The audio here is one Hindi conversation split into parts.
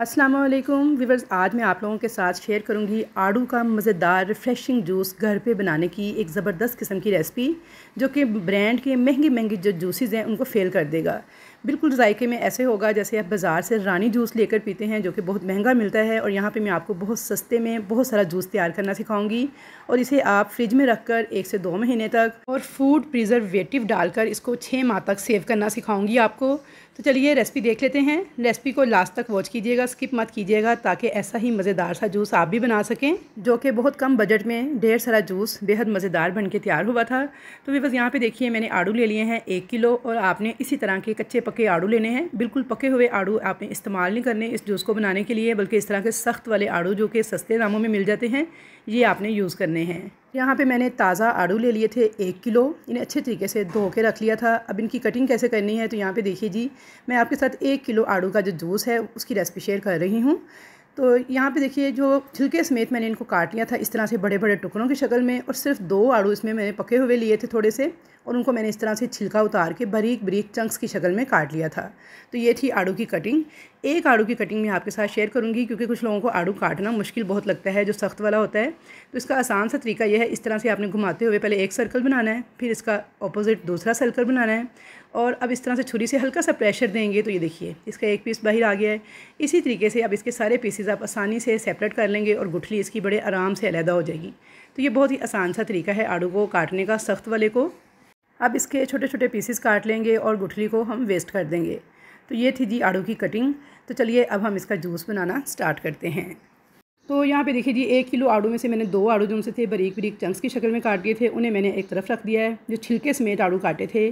अस्सलाम वालेकुम आज मैं आप लोगों के साथ शेयर करूंगी आड़ू का मज़ेदार रिफ़्रेशिंग जूस घर पे बनाने की एक ज़बरदस्त किस्म की रेसिपी जो कि ब्रांड के महंगे महंगे जो जूसेज़ हैं उनको फ़ेल कर देगा बिल्कुल जायके में ऐसे होगा जैसे आप बाज़ार से रानी जूस लेकर पीते हैं जो कि बहुत महंगा मिलता है और यहाँ पर मैं आपको बहुत सस्ते में बहुत सारा जूस तैयार करना सिखाऊँगी और इसे आप फ्रिज में रख कर एक से दो महीने तक और फूड प्रिजर्वेटिव डालकर इसको छः माह तक सेव करना सिखाऊँगी आपको तो चलिए रेसिपी देख लेते हैं रेसिपी को लास्ट तक वॉच कीजिएगा स्किप मत कीजिएगा ताकि ऐसा ही मज़ेदार सा जूस आप भी बना सकें जो कि बहुत कम बजट में ढेर सारा जूस बेहद मज़ेदार बन के तैयार हुआ था तो बस यहाँ पर देखिए मैंने आड़ू ले लिए हैं एक किलो और आपने इसी तरह के कच्चे पके आड़ू लेने हैं बिल्कुल पके हुए आड़ू आपने इस्तेमाल नहीं करने इस जूस को बनाने के लिए बल्कि इस तरह के सख्त वाले आड़ू जो कि सस्ते दामों में मिल जाते हैं ये आपने यूज़ करने हैं यहाँ पे मैंने ताज़ा आड़ू ले लिए थे एक किलो इन्हें अच्छे तरीके से धो के रख लिया था अब इनकी कटिंग कैसे करनी है तो यहाँ पे देखिए जी मैं आपके साथ एक किलो आड़ू का जो जूस है उसकी रेसिपी शेयर कर रही हूँ तो यहाँ पे देखिए जो छिलके समेत मैंने इनको काट लिया था इस तरह से बड़े बड़े टुकड़ों की शक्ल में और सिर्फ दो आड़ू इसमें मैंने पके हुए लिए थे थोड़े से और उनको मैंने इस तरह से छिलका उतार के बरीक बरीक चंक्स की शक्ल में काट लिया था तो ये थी आड़ू की कटिंग एक आड़ू की कटिंग मैं आपके साथ शेयर करूँगी क्योंकि कुछ लोगों को आड़ू काटना मुश्किल बहुत लगता है जो सख्त वाला होता है तो इसका आसान सा तरीका यह है इस तरह से आपने घुमाते हुए पहले एक सर्कल बनाना है फिर इसका अपोजिट दूसरा सर्कल बनाना है और अब इस तरह से छुरी से हल्का सा प्रेशर देंगे तो ये देखिए इसका एक पीस बाहर आ गया है इसी तरीके से अब इसके सारे पीसेज आप आसानी से सेपरेट कर लेंगे और गुठली इसकी बड़े आराम से अलहदा हो जाएगी तो ये बहुत ही आसान सा तरीका है आड़ू को काटने का सख्त वाले को अब इसके छोटे छोटे पीसेस काट लेंगे और गुठली को हम वेस्ट कर देंगे तो ये थी जी आड़ू की कटिंग तो चलिए अब हम इसका जूस बनाना स्टार्ट करते हैं तो यहाँ पे देखिए जी एक किलो आड़ू में से मैंने दो आड़ू जो उनसे थे बरीक बरीक चंक्स की शक्ल में काट दिए थे उन्हें मैंने एक तरफ रख दिया है जो छिलके समेत आड़ू काटे थे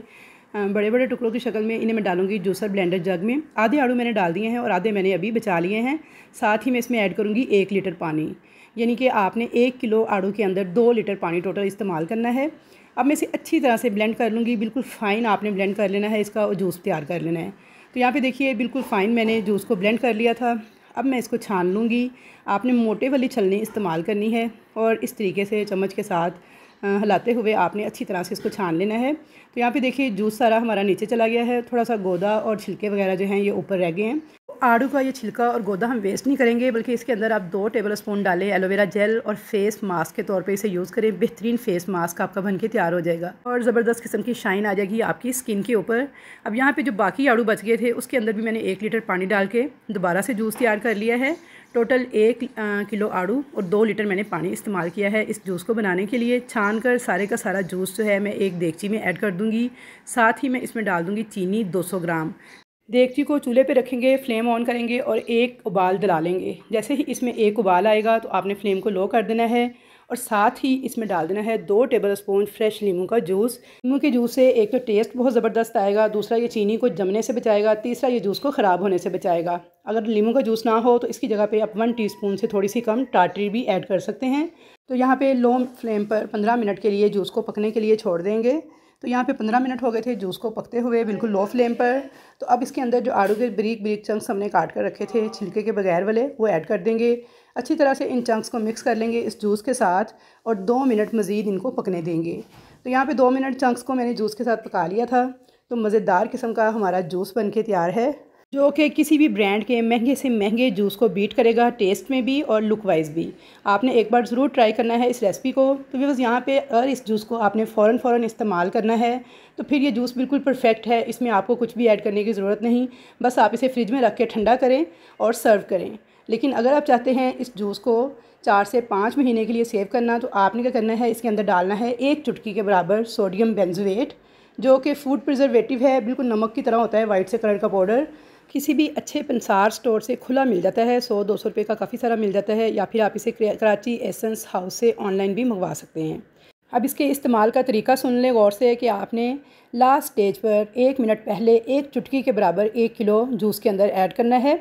बड़े बड़े टुकड़ों की शक्ल में इन्हें मैं डालूंगी जूसर ब्लेंडर जग में आधे आड़ू मैंने डाल दिए हैं और आधे मैंने अभी बचा लिए हैं साथ ही मैं इसमें ऐड करूँगी एक लीटर पानी यानी कि आपने एक किलो आड़ू के अंदर दो लीटर पानी टोटल इस्तेमाल करना है अब मैं इसे अच्छी तरह से ब्लेंड कर लूँगी बिल्कुल फ़ाइन आपने ब्लेंड कर लेना है इसका जूस तैयार कर लेना है तो यहाँ पे देखिए बिल्कुल फ़ाइन मैंने जूस को ब्लेंड कर लिया था अब मैं इसको छान लूँगी आपने मोटे वाली छलनी इस्तेमाल करनी है और इस तरीके से चम्मच के साथ हिलाते हुए आपने अच्छी तरह से इसको छान लेना है तो यहाँ पे देखिए जूस सारा हमारा नीचे चला गया है थोड़ा सा गोदा और छिलके वगैरह जो हैं ये ऊपर रह गए हैं आड़ू का ये छिलका और गोदा हम वेस्ट नहीं करेंगे बल्कि इसके अंदर आप दो टेबल स्पून डालें एलोवेरा जेल और फेस मास्क के तौर पे इसे यूज़ करें बेहतरीन फेस मास्क आपका बन के तैयार हो जाएगा और ज़बरदस्त किस्म की शाइन आ जाएगी आपकी स्किन के ऊपर अब यहाँ पे जो बाकी आड़ू बच गए थे उसके अंदर भी मैंने एक लीटर पानी डाल के दोबारा से जूस तैयार कर लिया है टोटल एक किलो आड़ू और दो लीटर मैंने पानी इस्तेमाल किया है इस जूस को बनाने के लिए छान कर सारे का सारा जूस जो है मैं एक देगची में ऐड कर दूँगी साथ ही मैं इसमें डाल दूँगी चीनी 200 ग्राम देगची को चूल्हे पे रखेंगे फ्लेम ऑन करेंगे और एक उबाल दिला लेंगे जैसे ही इसमें एक उबाल आएगा तो आपने फ्लेम को लो कर देना है और साथ ही इसमें डाल देना है दो टेबल स्पून फ्रेश नींबू का जूस नींबू के जूस से एक तो टेस्ट बहुत ज़बरदस्त आएगा दूसरा ये चीनी को जमने से बचाएगा तीसरा ये जूस को ख़राब होने से बचाएगा अगर नींबू का जूस ना हो तो इसकी जगह पे आप वन टीस्पून से थोड़ी सी कम टाटरी भी ऐड कर सकते हैं तो यहाँ पे लो फ्लेम पर पंद्रह मिनट के लिए जूस को पकने के लिए छोड़ देंगे तो यहाँ पे पंद्रह मिनट हो गए थे जूस को पकते हुए बिल्कुल लो फ्लेम पर तो अब इसके अंदर जो आड़ू के बरीक बरीक चंक्स हमने काट कर रखे थे छिलके के बगैर वाले वो ऐड कर देंगे अच्छी तरह से इन चंक्स को मिक्स कर लेंगे इस जूस के साथ और दो मिनट मज़ीद इनको पकने देंगे तो यहाँ पर दो मिनट चंक्स को मैंने जूस के साथ पका लिया था तो मज़ेदार किस्म का हमारा जूस बन के तैयार है जो कि किसी भी ब्रांड के महंगे से महंगे जूस को बीट करेगा टेस्ट में भी और लुक वाइज भी आपने एक बार ज़रूर ट्राई करना है इस रेसिपी को तो बिकॉज़ यहाँ पे अगर इस जूस को आपने फ़ौर फ़ौर इस्तेमाल करना है तो फिर ये जूस बिल्कुल परफेक्ट है इसमें आपको कुछ भी ऐड करने की ज़रूरत नहीं बस आप इसे फ्रिज में रख के ठंडा करें और सर्व करें लेकिन अगर आप चाहते हैं इस जूस को चार से पाँच महीने के लिए सेव करना तो आपने क्या करना है इसके अंदर डालना है एक चुटकी के बराबर सोडियम बेंजोवेट जो कि फूड प्रिजर्वेटिव है बिल्कुल नमक की तरह होता है वाइट से कलर का पाउडर किसी भी अच्छे पंसार स्टोर से खुला मिल जाता है सौ दो सौ रुपये का काफ़ी सारा मिल जाता है या फिर आप इसे कराची एसेंस हाउस से ऑनलाइन भी मंगवा सकते हैं अब इसके इस्तेमाल का तरीका सुन लें गौर से कि आपने लास्ट स्टेज पर एक मिनट पहले एक चुटकी के बराबर एक किलो जूस के अंदर ऐड करना है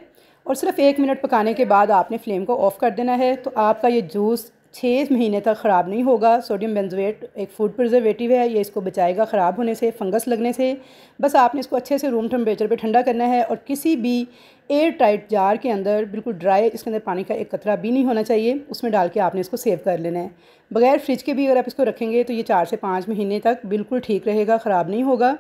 और सिर्फ एक मिनट पकाने के बाद आपने फ्लेम को ऑफ़ कर देना है तो आपका ये जूस छः महीने तक ख़राब नहीं होगा सोडियम बेंजोएट एक फूड प्रिजर्वेटिव है ये इसको बचाएगा ख़राब होने से फंगस लगने से बस आपने इसको अच्छे से रूम टेम्परेचर पे ठंडा करना है और किसी भी एयर टाइट जार के अंदर बिल्कुल ड्राई इसके अंदर पानी का एक कतरा भी नहीं होना चाहिए उसमें डाल के आपने इसको सेव कर लेना है बगैर फ्रिज के भी अगर आप इसको रखेंगे तो ये चार से पाँच महीने तक बिल्कुल ठीक रहेगा ख़राब नहीं होगा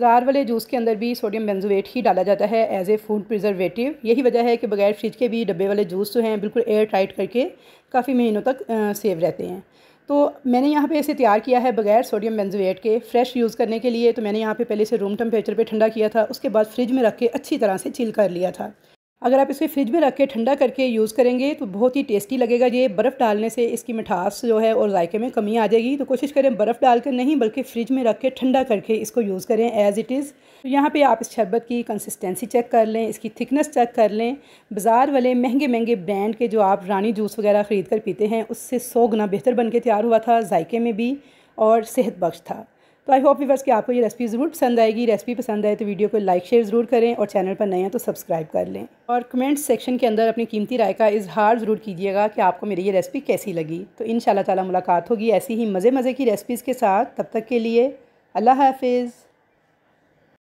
जार वाले जूस के अंदर भी सोडियम बेंजोवेट ही डाला जाता है एज ए फूड प्रिजर्वेटिव यही वजह है कि बगैर फ्रिज के भी डब्बे वाले जूस जो हैं बिल्कुल एयर टाइट करके काफ़ी महीनों तक सेव रहते हैं तो मैंने यहाँ पे इसे तैयार किया है बगैर सोडियम बेंजोएट के फ्रेश यूज़ करने के लिए तो मैंने यहाँ पे पहले से रूम टेम्परेचर पे ठंडा किया था उसके बाद फ्रिज में रख के अच्छी तरह से चिल कर लिया था अगर आप इसे फ्रिज में रख के ठंडा करके यूज़ करेंगे तो बहुत ही टेस्टी लगेगा ये बर्फ़ डालने से इसकी मिठास जो है और जायके में कमी आ जाएगी तो कोशिश करें बर्फ़ डालकर नहीं बल्कि फ्रिज में रख के ठंडा करके इसको यूज़ करें एज़ इट इज़ तो यहाँ पे आप इस शरबत की कंसिस्टेंसी चेक कर लें इसकी थिकनेस चेक कर लें बाज़ार वाले महंगे महंगे ब्रांड के जो आप रानी जूस वगैरह ख़रीद कर पीते हैं उससे सौ गुना बेहतर बन के तैयार हुआ था जायके में भी और सेहत बख्श था तो आई होप वीवर्स कि आपको ये रेसिपी ज़रूर पसंद आएगी रेसिपी पसंद आए तो वीडियो को लाइक शेयर ज़रूर करें और चैनल पर नए हैं तो सब्सक्राइब कर लें और कमेंट्स सेक्शन के अंदर अपनी कीमती राय का इजहार ज़रूर कीजिएगा कि आपको मेरी ये रेसिपी कैसी लगी तो इन ताला मुलाकात होगी ऐसी ही मज़े मज़े की रेसिपीज़ के साथ तब तक के लिए अल्लाह हाफिज़